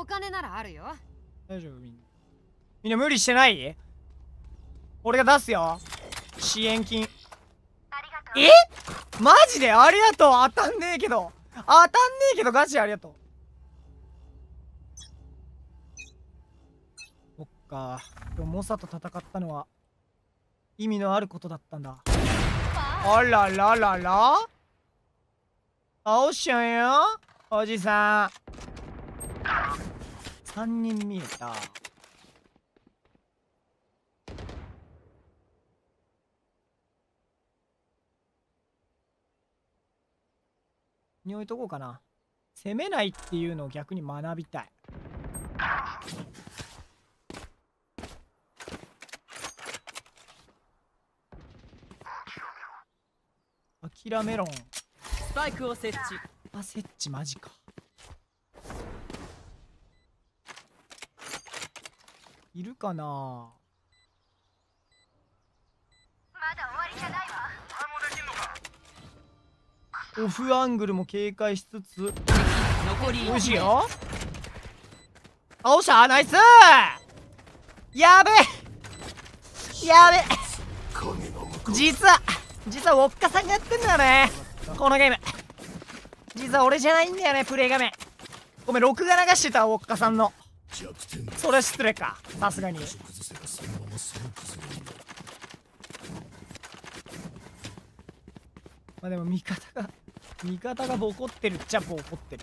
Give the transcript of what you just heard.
お金ならあるよ大丈夫みんなみんな無理してない俺が出すよ支援金えマジでありがとう当たんねえけど当たんねえけどガチありがとうそっか今日モサと戦ったのは意味のあることだったんだあららららあおしゃんよおじさん3人見えた。に置いとこうかな。攻めないっていうのを逆に学びたい。諦めろ。スパイクを設置。あ、設置マジか。いるかなまだ終わりじゃないわできんのかオフアングルも警戒しつつ残りおいしいよおしゃナイスやべやべ実は実はウォッカさんがやってんだよねこのゲーム実は俺じゃないんだよねプレイ画面ごめん録画流してたウォッカさんのそれ失礼かさすがにまあでも味方が味方がボコってるっちゃボコってる